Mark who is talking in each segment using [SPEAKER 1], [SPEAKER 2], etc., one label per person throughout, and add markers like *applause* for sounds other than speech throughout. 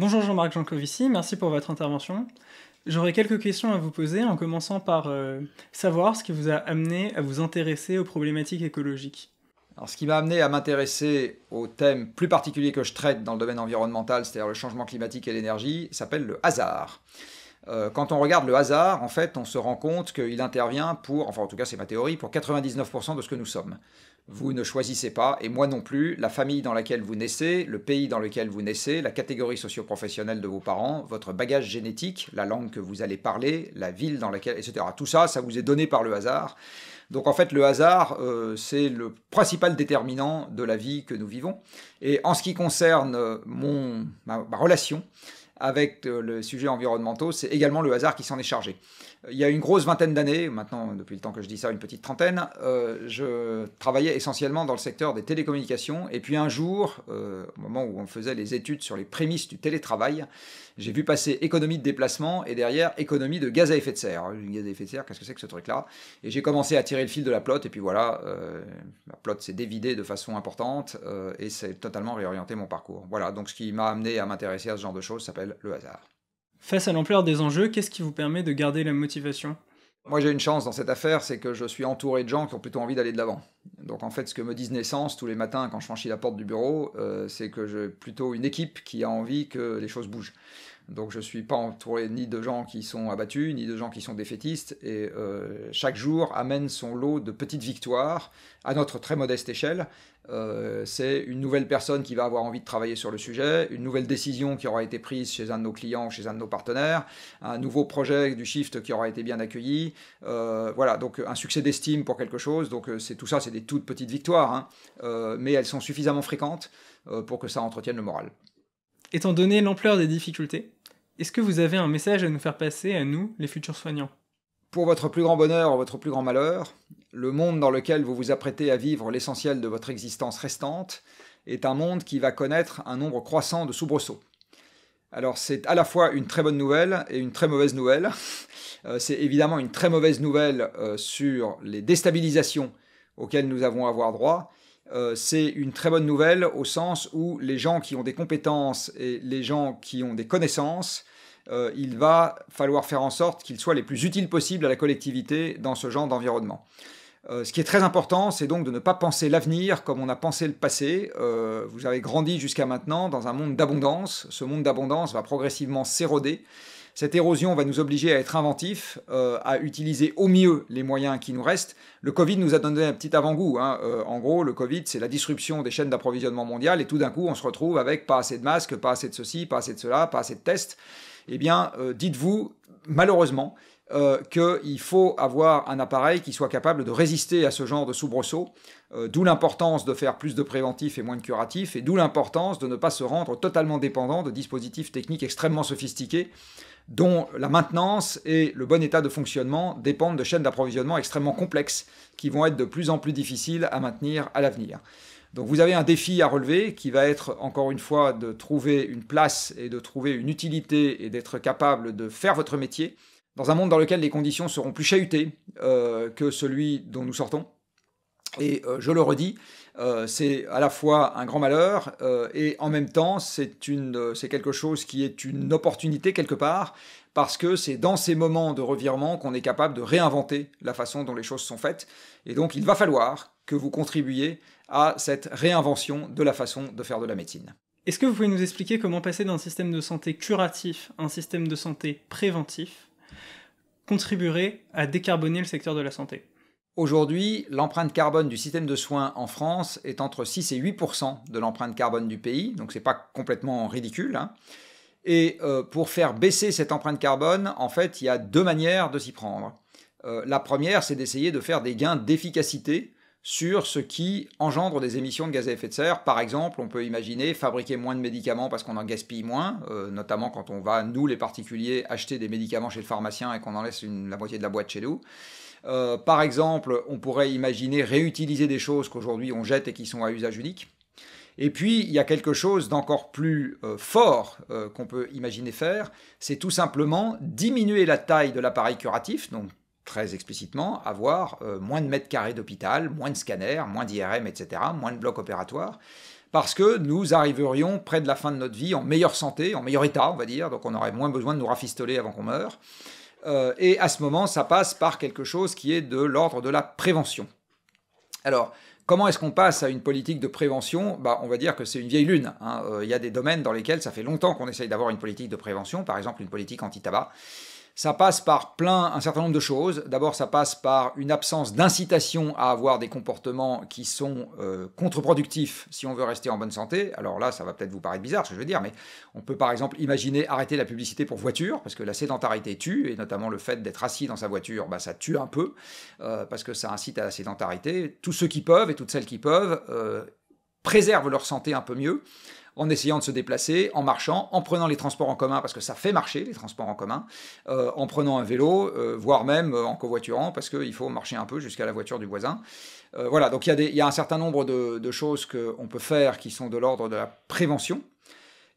[SPEAKER 1] Bonjour Jean-Marc Jancovici, merci pour votre intervention. J'aurais quelques questions à vous poser en commençant par euh, savoir ce qui vous a amené à vous intéresser
[SPEAKER 2] aux problématiques écologiques. Alors, ce qui m'a amené à m'intéresser au thème plus particulier que je traite dans le domaine environnemental, c'est-à-dire le changement climatique et l'énergie, s'appelle le hasard. Euh, quand on regarde le hasard, en fait, on se rend compte qu'il intervient pour, enfin en tout cas c'est ma théorie, pour 99% de ce que nous sommes vous ne choisissez pas, et moi non plus, la famille dans laquelle vous naissez, le pays dans lequel vous naissez, la catégorie socio-professionnelle de vos parents, votre bagage génétique, la langue que vous allez parler, la ville dans laquelle, etc. Tout ça, ça vous est donné par le hasard. Donc en fait, le hasard, euh, c'est le principal déterminant de la vie que nous vivons. Et en ce qui concerne mon, ma relation avec euh, le sujet environnementaux, c'est également le hasard qui s'en est chargé. Euh, il y a une grosse vingtaine d'années, maintenant depuis le temps que je dis ça, une petite trentaine, euh, je travaillais essentiellement dans le secteur des télécommunications. Et puis un jour, au moment où on faisait les études sur les prémices du télétravail, j'ai vu passer économie de déplacement et derrière économie de gaz à effet de serre. Une gaz à effet de serre, qu'est-ce que c'est que ce truc-là Et j'ai commencé à tirer le fil de la plotte. Et puis voilà, la plotte s'est dévidée de façon importante et c'est totalement réorienté mon parcours. Voilà, donc ce qui m'a amené à m'intéresser à ce genre de choses s'appelle le hasard.
[SPEAKER 1] Face à l'ampleur des enjeux,
[SPEAKER 2] qu'est-ce qui vous permet de garder la motivation Moi j'ai une chance dans cette affaire, c'est que je suis entouré de gens qui ont plutôt envie d'aller de l'avant. Donc en fait ce que me disent Naissance tous les matins quand je franchis la porte du bureau, euh, c'est que j'ai plutôt une équipe qui a envie que les choses bougent. Donc je ne suis pas entouré ni de gens qui sont abattus, ni de gens qui sont défaitistes. Et euh, chaque jour amène son lot de petites victoires à notre très modeste échelle. Euh, c'est une nouvelle personne qui va avoir envie de travailler sur le sujet, une nouvelle décision qui aura été prise chez un de nos clients chez un de nos partenaires, un nouveau projet du shift qui aura été bien accueilli. Euh, voilà, donc un succès d'estime pour quelque chose. Donc c'est tout ça, c'est des toutes petites victoires, hein. mais elles sont suffisamment fréquentes pour que ça entretienne le moral.
[SPEAKER 1] Étant donné l'ampleur des difficultés, est-ce que vous avez un message à nous faire passer à nous, les futurs soignants
[SPEAKER 2] Pour votre plus grand bonheur ou votre plus grand malheur, le monde dans lequel vous vous apprêtez à vivre l'essentiel de votre existence restante est un monde qui va connaître un nombre croissant de soubresauts. Alors c'est à la fois une très bonne nouvelle et une très mauvaise nouvelle. Euh, c'est évidemment une très mauvaise nouvelle euh, sur les déstabilisations auxquelles nous avons à avoir droit, euh, c'est une très bonne nouvelle au sens où les gens qui ont des compétences et les gens qui ont des connaissances, euh, il va falloir faire en sorte qu'ils soient les plus utiles possibles à la collectivité dans ce genre d'environnement. Euh, ce qui est très important, c'est donc de ne pas penser l'avenir comme on a pensé le passé. vous avez grandi jusqu'à maintenant dans un monde d'abondance. Ce monde d'abondance va progressivement s'éroder. Cette érosion va nous obliger à être inventifs, euh, à utiliser au mieux les moyens qui nous restent. Le Covid nous a donné un petit avant-goût. Hein. Euh, en gros, le Covid, c'est la disruption des chaînes d'approvisionnement mondiales et tout d'un coup, on se retrouve avec pas assez de masques, pas assez de ceci, pas assez de cela, pas assez de tests. Eh bien, euh, dites-vous, malheureusement, qu'il faut avoir un appareil qui soit capable de résister à ce genre de soubresaut, d'où l'importance de faire plus de préventifs et moins de curatifs et d'où l'importance de ne pas se rendre totalement dépendant de dispositifs techniques extrêmement sophistiqués dont la maintenance et le bon état de fonctionnement dépendent de chaînes d'approvisionnement extrêmement complexes qui vont être de plus en plus difficiles à maintenir à l'avenir. Donc vous avez un défi à relever qui va être encore une fois de trouver une place et de trouver une utilité et d'être capable de faire votre métier dans un monde dans lequel les conditions seront plus chahutées euh, que celui dont nous sortons et euh, je le redis, euh, c'est à la fois un grand malheur euh, et en même temps c'est quelque chose qui est une opportunité quelque part parce que c'est dans ces moments de revirement qu'on est capable de réinventer la façon dont les choses sont faites. Et donc il va falloir que vous contribuiez à cette réinvention de la façon de faire de la médecine.
[SPEAKER 1] Est-ce que vous pouvez nous expliquer comment passer d'un système de santé curatif à un système de santé préventif
[SPEAKER 2] contribuerait à décarboner le secteur de la santé Aujourd'hui, l'empreinte carbone du système de soins en France est entre 6 et 8 de l'empreinte carbone du pays, donc ce n'est pas complètement ridicule. Hein. Et euh, pour faire baisser cette empreinte carbone, en fait, il y a deux manières de s'y prendre. Euh, la première, c'est d'essayer de faire des gains d'efficacité sur ce qui engendre des émissions de gaz à effet de serre. Par exemple, on peut imaginer fabriquer moins de médicaments parce qu'on en gaspille moins, euh, notamment quand on va, nous les particuliers, acheter des médicaments chez le pharmacien et qu'on en laisse la moitié de la boîte chez nous. Euh, par exemple, on pourrait imaginer réutiliser des choses qu'aujourd'hui on jette et qui sont à usage unique. Et puis, il y a quelque chose d'encore plus euh, fort euh, qu'on peut imaginer faire, c'est tout simplement diminuer la taille de l'appareil curatif, donc très explicitement avoir moins de mètres carrés d'hôpital, moins de scanners, moins d'IRM, etc., moins de blocs opératoires, parce que nous arriverions près de la fin de notre vie en meilleure santé, en meilleur état, on va dire, donc on aurait moins besoin de nous rafistoler avant qu'on meure. Euh, et à ce moment, ça passe par quelque chose qui est de l'ordre de la prévention. Alors, comment est-ce qu'on passe à une politique de prévention bah, On va dire que c'est une vieille lune. Hein. Euh, il y a des domaines dans lesquels ça fait longtemps qu'on essaye d'avoir une politique de prévention, par exemple une politique anti-tabac. Ça passe par plein, un certain nombre de choses. D'abord, ça passe par une absence d'incitation à avoir des comportements qui sont euh, contre-productifs si on veut rester en bonne santé. Alors là, ça va peut-être vous paraître bizarre ce que je veux dire, mais on peut par exemple imaginer arrêter la publicité pour voiture, parce que la sédentarité tue, et notamment le fait d'être assis dans sa voiture, bah, ça tue un peu, euh, parce que ça incite à la sédentarité. Tous ceux qui peuvent et toutes celles qui peuvent euh, préservent leur santé un peu mieux en essayant de se déplacer, en marchant, en prenant les transports en commun, parce que ça fait marcher les transports en commun, euh, en prenant un vélo, euh, voire même euh, en covoiturant, parce qu'il faut marcher un peu jusqu'à la voiture du voisin. voilà, donc il y, y, a un certain nombre de, de choses qu'on peut faire qui sont de l'ordre de la prévention,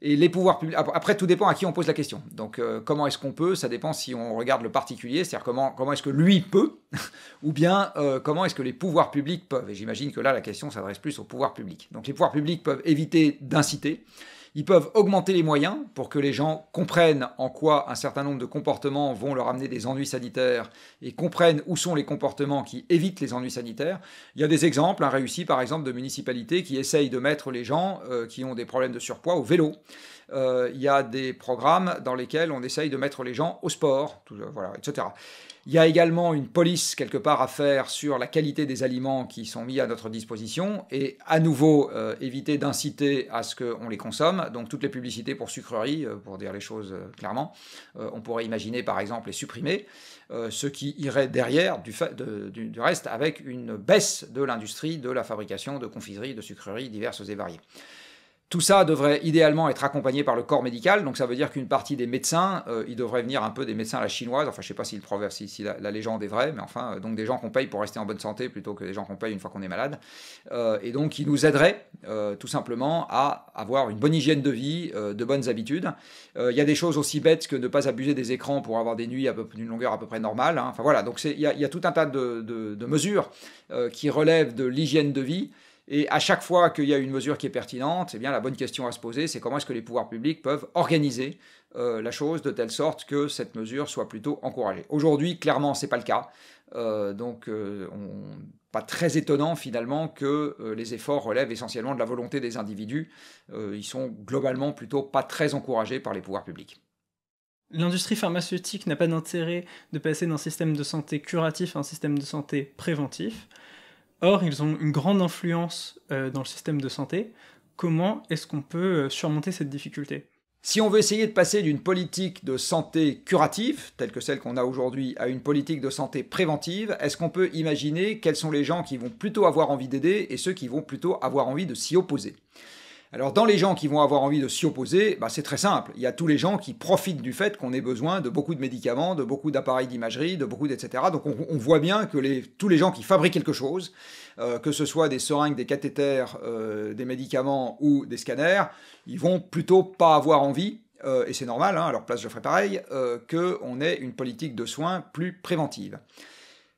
[SPEAKER 2] et les pouvoirs publics. Après, tout dépend à qui on pose la question. Donc, euh, comment est-ce qu'on peut Ça dépend si on regarde le particulier, c'est-à-dire comment, comment est-ce que lui peut, *laughs* ou bien euh, comment est-ce que les pouvoirs publics peuvent. Et j'imagine que là, la question s'adresse plus aux pouvoirs publics. Donc, les pouvoirs publics peuvent éviter d'inciter. Ils peuvent augmenter les moyens pour que les gens comprennent en quoi un certain nombre de comportements vont leur amener des ennuis sanitaires et comprennent où sont les comportements qui évitent les ennuis sanitaires. Il y a des exemples, un hein, réussi par exemple de municipalités qui essayent de mettre les gens euh, qui ont des problèmes de surpoids au vélo. Euh, il y a des programmes dans lesquels on essaye de mettre les gens au sport, euh, voilà, etc. Il y a également une police quelque part à faire sur la qualité des aliments qui sont mis à notre disposition et à nouveau euh, éviter d'inciter à ce qu'on les consomme. Donc toutes les publicités pour sucreries, pour dire les choses clairement, on pourrait imaginer par exemple les supprimer, ce qui irait derrière du, du reste avec une baisse de l'industrie de la fabrication de confiseries, de sucreries diverses et variées. Tout ça devrait idéalement être accompagné par le corps médical, donc ça veut dire qu'une partie des médecins, il euh, ils devraient venir un peu des médecins à la chinoise, enfin je sais pas si, le si, la, légende est vraie, mais enfin, euh, donc des gens qu'on paye pour rester en bonne santé plutôt que des gens qu'on paye une fois qu'on est malade, euh, et donc ils nous aideraient tout simplement à avoir une bonne hygiène de vie, de bonnes habitudes. Il y a des choses aussi bêtes que ne pas abuser des écrans pour avoir des nuits d'une longueur à peu près normale, hein. enfin voilà, donc il y, a tout un tas de mesures qui relèvent de l'hygiène de vie, et à chaque fois qu'il y a une mesure qui est pertinente, eh bien, la bonne question à se poser, c'est comment est-ce que les pouvoirs publics peuvent organiser euh, la chose de telle sorte que cette mesure soit plutôt encouragée. Aujourd'hui, clairement, ce n'est pas le cas. Euh, donc, euh, pas très étonnant finalement que les efforts relèvent essentiellement de la volonté des individus. ils sont globalement plutôt pas très encouragés par les pouvoirs publics.
[SPEAKER 1] L'industrie pharmaceutique n'a pas d'intérêt de passer d'un système de santé curatif à un système de santé préventif. Or, ils ont une grande influence euh, dans le système de santé. Comment est-ce qu'on peut euh, surmonter cette difficulté
[SPEAKER 2] si on veut essayer de passer d'une politique de santé curative, telle que celle qu'on a aujourd'hui, à une politique de santé préventive, est-ce qu'on peut imaginer quels sont les gens qui vont plutôt avoir envie d'aider et ceux qui vont plutôt avoir envie de s'y opposer alors dans les gens qui vont avoir envie de s'y opposer, bah, c'est très simple. Il y a tous les gens qui profitent du fait qu'on ait besoin de beaucoup de médicaments, de beaucoup d'appareils d'imagerie, de beaucoup d'etc. Donc on, voit bien que les, tous les gens qui fabriquent quelque chose, euh, que ce soit des seringues, des cathéters, euh, des médicaments ou des scanners, ils vont plutôt pas avoir envie euh, et c'est normal, hein, à leur place je ferai pareil, euh, qu'on ait une politique de soins plus préventive.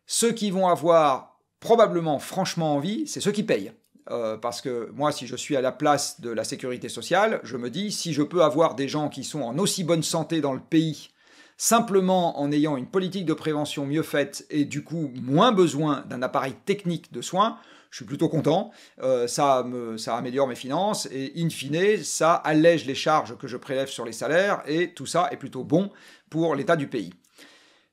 [SPEAKER 2] Ceux qui vont avoir probablement franchement envie, c'est ceux qui payent. Euh, parce que moi, si je suis à la place de la sécurité sociale, je me dis, si je peux avoir des gens qui sont en aussi bonne santé dans le pays, simplement en ayant une politique de prévention mieux faite et du coup moins besoin d'un appareil technique de soins, je suis plutôt content. Euh, ça améliore mes finances et in fine, ça allège les charges que je prélève sur les salaires et tout ça est plutôt bon pour l'état du pays.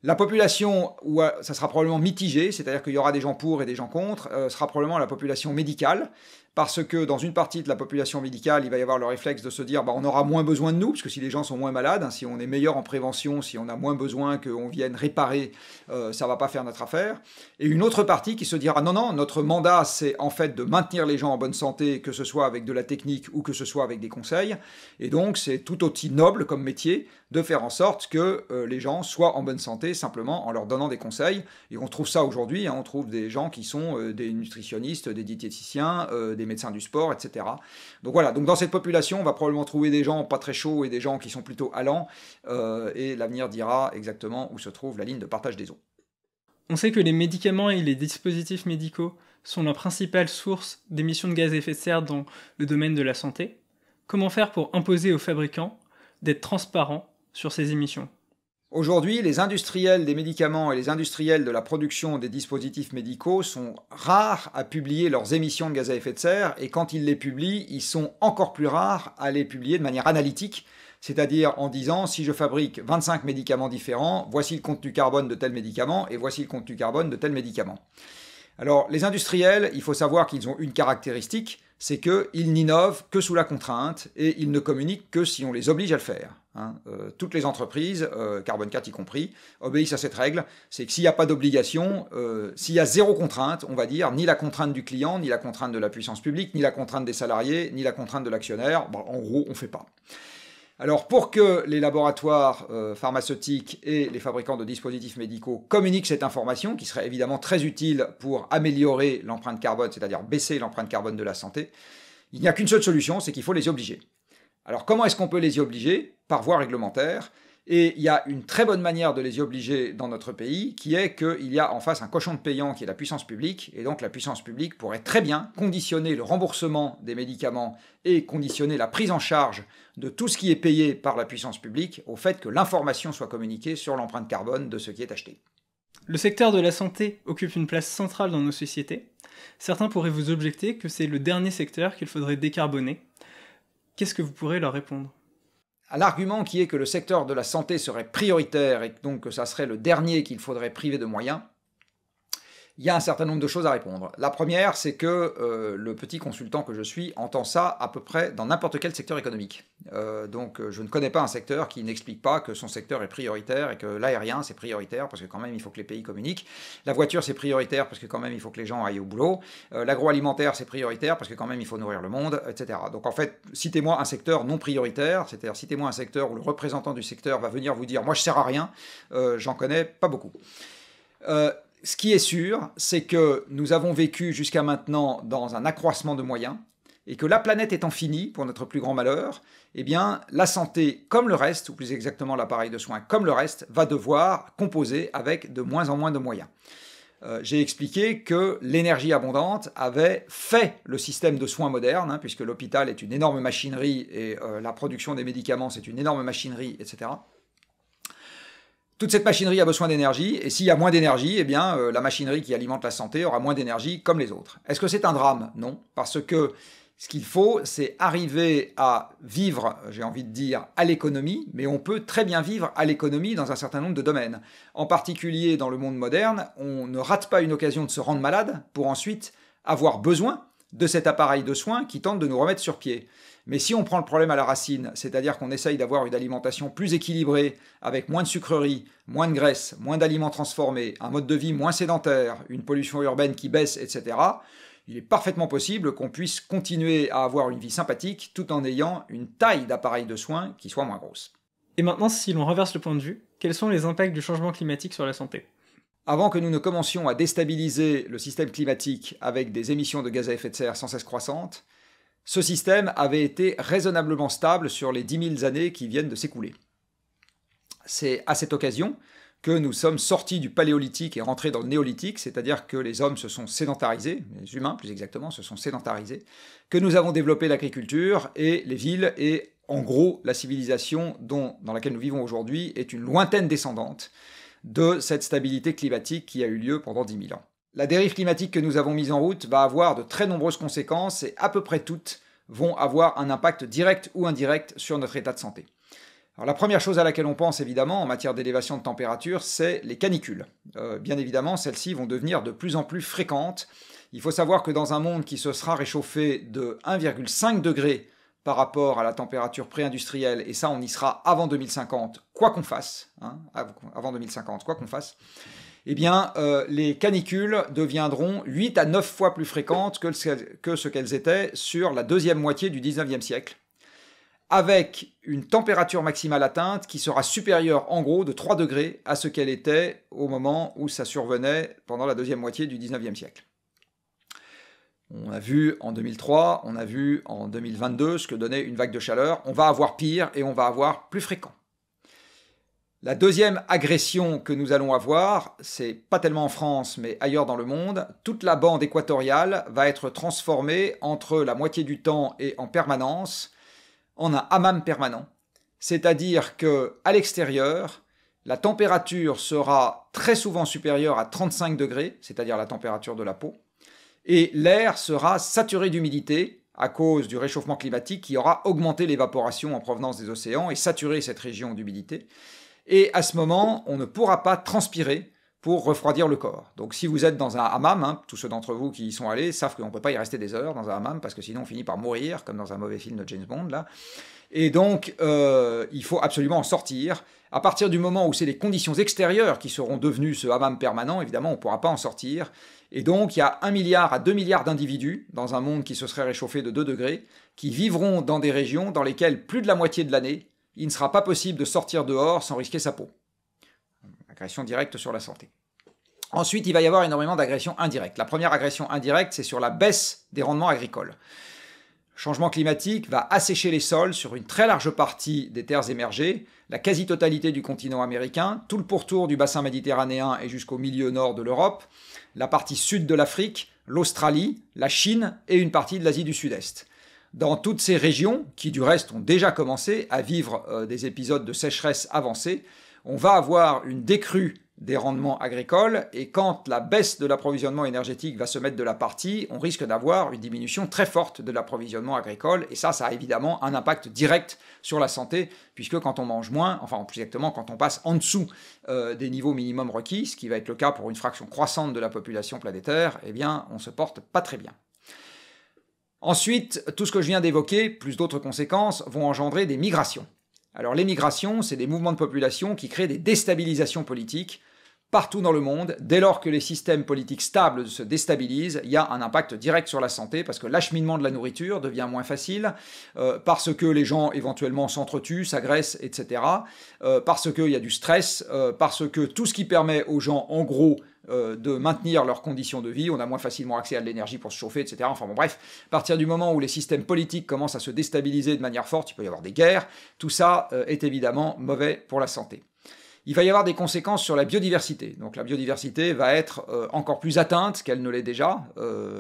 [SPEAKER 2] La population, où ça sera probablement mitigé, c'est-à-dire qu'il y aura des gens pour et des gens contre, euh, sera probablement la population médicale, parce que dans une partie de la population médicale, il va y avoir le réflexe de se dire bah, on aura moins besoin de nous, parce que si les gens sont moins malades, hein, si on est meilleur en prévention, si on a moins besoin qu'on vienne réparer, euh, ça va pas faire notre affaire. Et une autre partie qui se dira ah non, non, notre mandat, c'est en fait de maintenir les gens en bonne santé, que ce soit avec de la technique ou que ce soit avec des conseils. Et donc, c'est tout aussi noble comme métier de faire en sorte que euh, les gens soient en bonne santé simplement en leur donnant des conseils. Et on trouve ça aujourd'hui, hein, on trouve des gens qui sont euh, des nutritionnistes, des diététiciens, euh, des médecins du sport, etc. Donc voilà, donc dans cette population, on va probablement trouver des gens pas très chauds et des gens qui sont plutôt allants, euh, et l'avenir dira exactement où se trouve la ligne de partage des eaux.
[SPEAKER 1] On sait que les médicaments et les dispositifs médicaux sont la principale source d'émissions de gaz à effet de serre dans le domaine de la santé. Comment faire pour imposer aux fabricants d'être transparents sur ces émissions
[SPEAKER 2] Aujourd'hui, les industriels des médicaments et les industriels de la production des dispositifs médicaux sont rares à publier leurs émissions de gaz à effet de serre et quand ils les publient, ils sont encore plus rares à les publier de manière analytique, c'est-à-dire en disant si je fabrique 25 médicaments différents, voici le contenu carbone de tel médicament et voici le contenu carbone de tel médicament. Alors les industriels, il faut savoir qu'ils ont une caractéristique, c'est qu'ils n'innovent que sous la contrainte et ils ne communiquent que si on les oblige à le faire. Hein, euh, toutes les entreprises, euh, Carbon 4 y compris, obéissent à cette règle. C'est que s'il n'y a pas d'obligation, euh, s'il y a zéro contrainte, on va dire, ni la contrainte du client, ni la contrainte de la puissance publique, ni la contrainte des salariés, ni la contrainte de l'actionnaire, en gros, on ne fait pas. Alors pour que les laboratoires pharmaceutiques et les fabricants de dispositifs médicaux communiquent cette information, qui serait évidemment très utile pour améliorer l'empreinte carbone, c'est-à-dire baisser l'empreinte carbone de la santé, il n'y a qu'une seule solution, c'est qu'il faut les obliger. Alors comment est-ce qu'on peut les y obliger Par voie réglementaire. Et il y a une très bonne manière de les y obliger dans notre pays, qui est qu'il y a en face un cochon de payant qui est la puissance publique, et donc la puissance publique pourrait très bien conditionner le remboursement des médicaments et conditionner la prise en charge de tout ce qui est payé par la puissance publique au fait que l'information soit communiquée sur l'empreinte carbone de ce qui est acheté.
[SPEAKER 1] Le secteur de la santé occupe une place centrale dans nos sociétés. Certains pourraient vous objecter que c'est le dernier secteur qu'il faudrait décarboner qu'est-ce que vous
[SPEAKER 2] pourrez leur répondre à l'argument qui est que le secteur de la santé serait prioritaire et donc que ça serait le dernier qu'il faudrait priver de moyens, il y a un certain nombre de choses à répondre. La première, c'est que euh, le petit consultant que je suis entend ça à peu près dans n'importe quel secteur économique. Euh, donc euh, je ne connais pas un secteur qui n'explique pas que son secteur est prioritaire et que l'aérien c'est prioritaire parce que quand même il faut que les pays communiquent. La voiture c'est prioritaire parce que quand même il faut que les gens aillent au boulot. L'agroalimentaire c'est prioritaire parce que quand même il faut nourrir le monde, etc. Donc en fait, citez-moi un secteur non prioritaire, c'est-à-dire citez-moi un secteur où le représentant du secteur va venir vous dire moi je sers à rien, j'en connais pas beaucoup ce qui est sûr, c'est que nous avons vécu jusqu'à maintenant dans un accroissement de moyens et que la planète étant finie, pour notre plus grand malheur, eh bien, la santé, comme le reste, ou plus exactement l'appareil de soins, comme le reste, va devoir composer avec de moins en moins de moyens. Euh, j'ai expliqué que l'énergie abondante avait fait le système de soins moderne, hein, puisque l'hôpital est une énorme machinerie et euh, la production des médicaments c'est une énorme machinerie, etc toute cette machinerie a besoin d'énergie, et s'il y a moins d'énergie, eh bien, euh, la machinerie qui alimente la santé aura moins d'énergie comme les autres. Est-ce que c'est un drame Non, parce que ce qu'il faut, c'est arriver à vivre, j'ai envie de dire, à l'économie, mais on peut très bien vivre à l'économie dans un certain nombre de domaines. En particulier dans le monde moderne, on ne rate pas une occasion de se rendre malade pour ensuite avoir besoin de cet appareil de soins qui tente de nous remettre sur pied. Mais si on prend le problème à la racine, c'est-à-dire qu'on essaye d'avoir une alimentation plus équilibrée, avec moins de sucreries, moins de graisses, moins d'aliments transformés, un mode de vie moins sédentaire, une pollution urbaine qui baisse, etc., il est parfaitement possible qu'on puisse continuer à avoir une vie sympathique tout en ayant une taille d'appareil de soins qui soit moins grosse. Et maintenant, si l'on reverse le point de vue, quels sont les impacts du changement climatique sur la santé avant que nous ne commencions à déstabiliser le système climatique avec des émissions de gaz à effet de serre sans cesse croissantes, ce système avait été raisonnablement stable sur les 10 000 années qui viennent de s'écouler. C'est à cette occasion que nous sommes sortis du paléolithique et rentrés dans le néolithique, c'est-à-dire que les hommes se sont sédentarisés, les humains plus exactement se sont sédentarisés, que nous avons développé l'agriculture et les villes et en gros la civilisation dont, dans laquelle nous vivons aujourd'hui est une lointaine descendante de cette stabilité climatique qui a eu lieu pendant 10 000 ans. La dérive climatique que nous avons mise en route va avoir de très nombreuses conséquences et à peu près toutes vont avoir un impact direct ou indirect sur notre état de santé. Alors la première chose à laquelle on pense évidemment en matière d'élévation de température, c'est les canicules. Euh, bien évidemment, celles-ci vont devenir de plus en plus fréquentes. Il faut savoir que dans un monde qui se sera réchauffé de 1,5 degré par rapport à la température pré-industrielle, et ça on y sera avant 2050, quoi qu'on fasse, hein, avant 2050, quoi qu'on fasse, eh bien euh, les canicules deviendront 8 à 9 fois plus fréquentes que, que ce qu'elles étaient sur la deuxième moitié du 19e siècle, avec une température maximale atteinte qui sera supérieure en gros de 3 degrés à ce qu'elle était au moment où ça survenait pendant la deuxième moitié du 19e siècle. On a vu en 2003, on a vu en 2022 ce que donnait une vague de chaleur. On va avoir pire et on va avoir plus fréquent. La deuxième agression que nous allons avoir, c'est pas tellement en France, mais ailleurs dans le monde, toute la bande équatoriale va être transformée entre la moitié du temps et en permanence en un hammam permanent. C'est-à-dire que à l'extérieur, la température sera très souvent supérieure à 35 degrés, c'est-à-dire la température de la peau, et l'air sera saturé d'humidité à cause du réchauffement climatique qui aura augmenté l'évaporation en provenance des océans et saturé cette région d'humidité. Et à ce moment, on ne pourra pas transpirer pour refroidir le corps. Donc si vous êtes dans un hammam, hein, tous ceux d'entre vous qui y sont allés savent qu'on ne peut pas y rester des heures dans un hammam, parce que sinon on finit par mourir, comme dans un mauvais film de James Bond, là. Et donc, euh, il faut absolument en sortir. À partir du moment où c'est les conditions extérieures qui seront devenues ce hammam permanent, évidemment, on ne pourra pas en sortir. Et donc, il y a 1 milliard à 2 milliards d'individus dans un monde qui se serait réchauffé de 2 degrés, qui vivront dans des régions dans lesquelles plus de la moitié de l'année, il ne sera pas possible de sortir dehors sans risquer sa peau. Agression directe sur la santé. Ensuite, il va y avoir énormément d'agressions indirectes. La première agression indirecte, c'est sur la baisse des rendements agricoles. Le changement climatique va assécher les sols sur une très large partie des terres émergées, la quasi-totalité du continent américain, tout le pourtour du bassin méditerranéen et jusqu'au milieu nord de l'Europe, la partie sud de l'Afrique, l'Australie, la Chine et une partie de l'Asie du Sud-Est. Dans toutes ces régions, qui du reste ont déjà commencé à vivre euh, des épisodes de sécheresse avancée, on va avoir une décrue des rendements agricoles, et quand la baisse de l'approvisionnement énergétique va se mettre de la partie, on risque d'avoir une diminution très forte de l'approvisionnement agricole, et ça, ça a évidemment un impact direct sur la santé, puisque quand on mange moins, enfin plus exactement quand on passe en dessous euh, des niveaux minimums requis, ce qui va être le cas pour une fraction croissante de la population planétaire, eh bien on se porte pas très bien. Ensuite, tout ce que je viens d'évoquer, plus d'autres conséquences, vont engendrer des migrations. Alors les migrations, c'est des mouvements de population qui créent des déstabilisations politiques partout dans le monde. Dès lors que les systèmes politiques stables se déstabilisent, il y a un impact direct sur la santé parce que l'acheminement de la nourriture devient moins facile, euh, parce que les gens éventuellement s'entretuent, s'agressent, etc., euh, parce qu'il y a du stress, euh, parce que tout ce qui permet aux gens en gros euh, de maintenir leurs conditions de vie, on a moins facilement accès à de l'énergie pour se chauffer, etc. Enfin bon, bref, à partir du moment où les systèmes politiques commencent à se déstabiliser de manière forte, il peut y avoir des guerres, tout ça euh, est évidemment mauvais pour la santé il va y avoir des conséquences sur la biodiversité. Donc la biodiversité va être euh, encore plus atteinte qu'elle ne l'est déjà.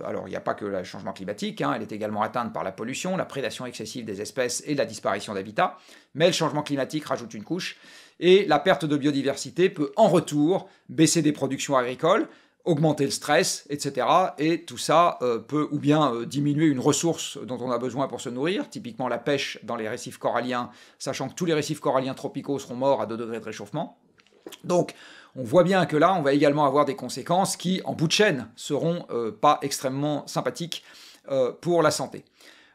[SPEAKER 2] alors il n'y a pas que le changement climatique, hein. elle est également atteinte par la pollution, la prédation excessive des espèces et la disparition d'habitats. Mais le changement climatique rajoute une couche et la perte de biodiversité peut en retour baisser des productions agricoles, augmenter le stress, etc. Et tout ça euh, peut ou bien euh, diminuer une ressource dont on a besoin pour se nourrir, typiquement la pêche dans les récifs coralliens, sachant que tous les récifs coralliens tropicaux seront morts à 2 degrés de réchauffement. Donc, on voit bien que là, on va également avoir des conséquences qui, en bout de chaîne, seront euh, pas extrêmement sympathiques pour la santé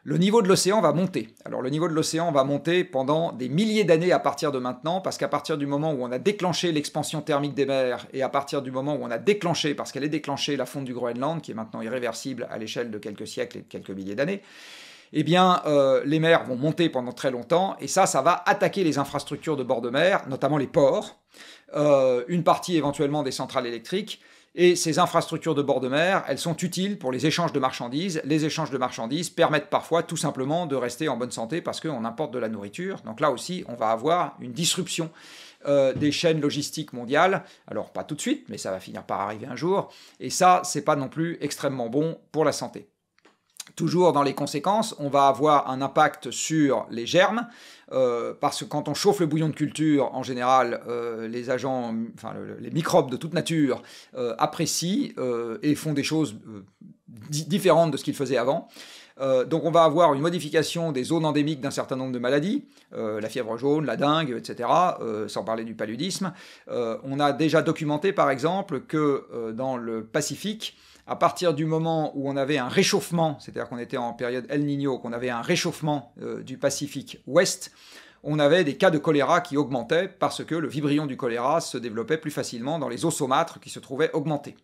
[SPEAKER 2] le niveau de l'océan va monter. Alors le niveau de l'océan va monter pendant des milliers d'années à partir de maintenant, parce qu'à partir du moment où on a déclenché l'expansion thermique des mers, et à partir du moment où on a déclenché, parce qu'elle est déclenchée, la fonte du Groenland, qui est maintenant irréversible à l'échelle de quelques siècles et de quelques milliers d'années, eh bien, euh, les mers vont monter pendant très longtemps, et ça, ça va attaquer les infrastructures de bord de mer, notamment les ports, euh, une partie éventuellement des centrales électriques, et ces infrastructures de bord de mer, elles sont utiles pour les échanges de marchandises. Les échanges de marchandises permettent parfois tout simplement de rester en bonne santé parce qu'on importe de la nourriture. Donc là aussi, on va avoir une disruption euh, des chaînes logistiques mondiales. Alors pas tout de suite, mais ça va finir par arriver un jour. Et ça, c'est pas non plus extrêmement bon pour la santé toujours dans les conséquences, on va avoir un impact sur les germes, euh, parce que quand on chauffe le bouillon de culture, en général, euh, les agents, enfin les microbes de toute nature euh, apprécient et font des choses différentes de ce qu'ils faisaient avant. donc on va avoir une modification des zones endémiques d'un certain nombre de maladies, la fièvre jaune, la dengue, etc., sans parler du paludisme. on a déjà documenté par exemple que dans le Pacifique, à partir du moment où on avait un réchauffement, c'est-à-dire qu'on était en période El Niño, qu'on avait un réchauffement euh, du Pacifique Ouest, on avait des cas de choléra qui augmentaient parce que le vibrion du choléra se développait plus facilement dans les eaux saumâtres qui se trouvaient augmentées.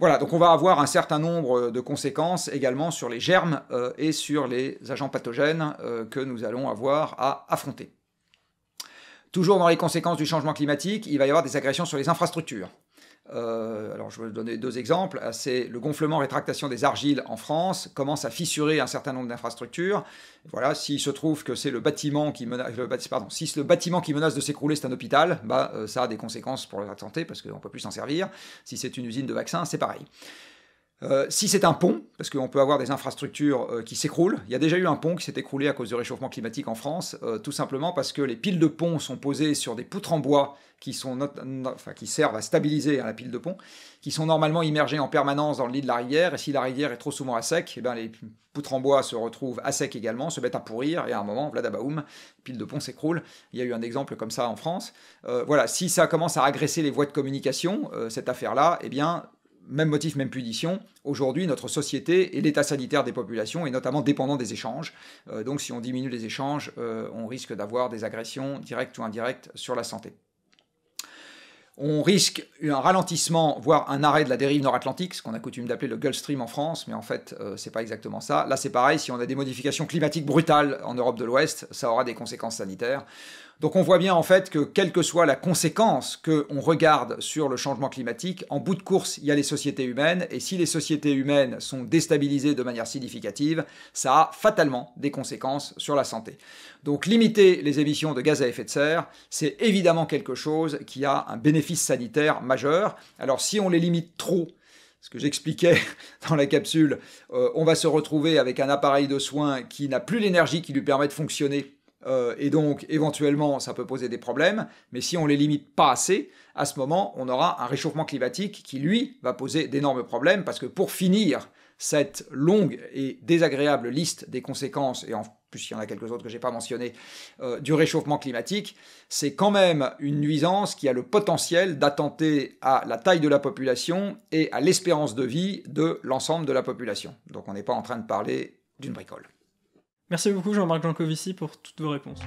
[SPEAKER 2] Voilà, donc on va avoir un certain nombre euh, de conséquences également sur les germes euh, et sur les agents pathogènes que nous allons avoir à affronter. Toujours dans les conséquences du changement climatique, il va y avoir des agressions sur les infrastructures. Euh, alors, je vais donner deux exemples. Ah, c'est le gonflement rétractation des argiles en France commence à fissurer un certain nombre d'infrastructures. Voilà, s'il se trouve que c'est le bâtiment qui menace, si le bâtiment qui menace de s'écrouler c'est un hôpital, bah euh, ça a des conséquences pour la santé parce qu'on peut plus s'en servir. Si c'est une usine de vaccins, c'est pareil. Euh, si c'est un pont, parce qu'on peut avoir des infrastructures euh, qui s'écroulent, il y a déjà eu un pont qui s'est écroulé à cause du réchauffement climatique en France, euh, tout simplement parce que les piles de ponts sont posées sur des poutres en bois qui, sont qui servent à stabiliser hein, la pile de pont, qui sont normalement immergées en permanence dans le lit de la rivière, et si la rivière est trop souvent à sec, eh bien les poutres en bois se retrouvent à sec également, se mettent à pourrir, et à un moment, vladabaoum, pile de pont s'écroule. Il y a eu un exemple comme ça en France. voilà, si ça commence à agresser les voies de communication, cette affaire-là, eh bien, même motif, même punition. Aujourd'hui, notre société et l'état sanitaire des populations est notamment dépendant des échanges. Euh, donc, si on diminue les échanges, euh, on risque d'avoir des agressions directes ou indirectes sur la santé. On risque un ralentissement, voire un arrêt de la dérive nord-atlantique, ce qu'on a coutume d'appeler le Gulf Stream en France, mais en fait, ce euh, c'est pas exactement ça. Là, c'est pareil, si on a des modifications climatiques brutales en Europe de l'Ouest, ça aura des conséquences sanitaires. Donc on voit bien en fait que quelle que soit la conséquence que on regarde sur le changement climatique, en bout de course, il y a les sociétés humaines et si les sociétés humaines sont déstabilisées de manière significative, ça a fatalement des conséquences sur la santé. Donc limiter les émissions de gaz à effet de serre, c'est évidemment quelque chose qui a un bénéfice sanitaire majeur. Alors si on les limite trop, ce que j'expliquais *laughs* dans la capsule, euh, on va se retrouver avec un appareil de soins qui n'a plus l'énergie qui lui permet de fonctionner euh, et donc éventuellement ça peut poser des problèmes, mais si on les limite pas assez, à ce moment on aura un réchauffement climatique qui lui va poser d'énormes problèmes parce que pour finir cette longue et désagréable liste des conséquences, et en plus il y en a quelques autres que je n'ai pas mentionnées, euh, du réchauffement climatique, c'est quand même une nuisance qui a le potentiel d'attenter à la taille de la population et à l'espérance de vie de l'ensemble de la population. Donc on n'est pas en train de parler d'une bricole.
[SPEAKER 1] Merci beaucoup Jean-Marc Jancovici pour toutes vos réponses.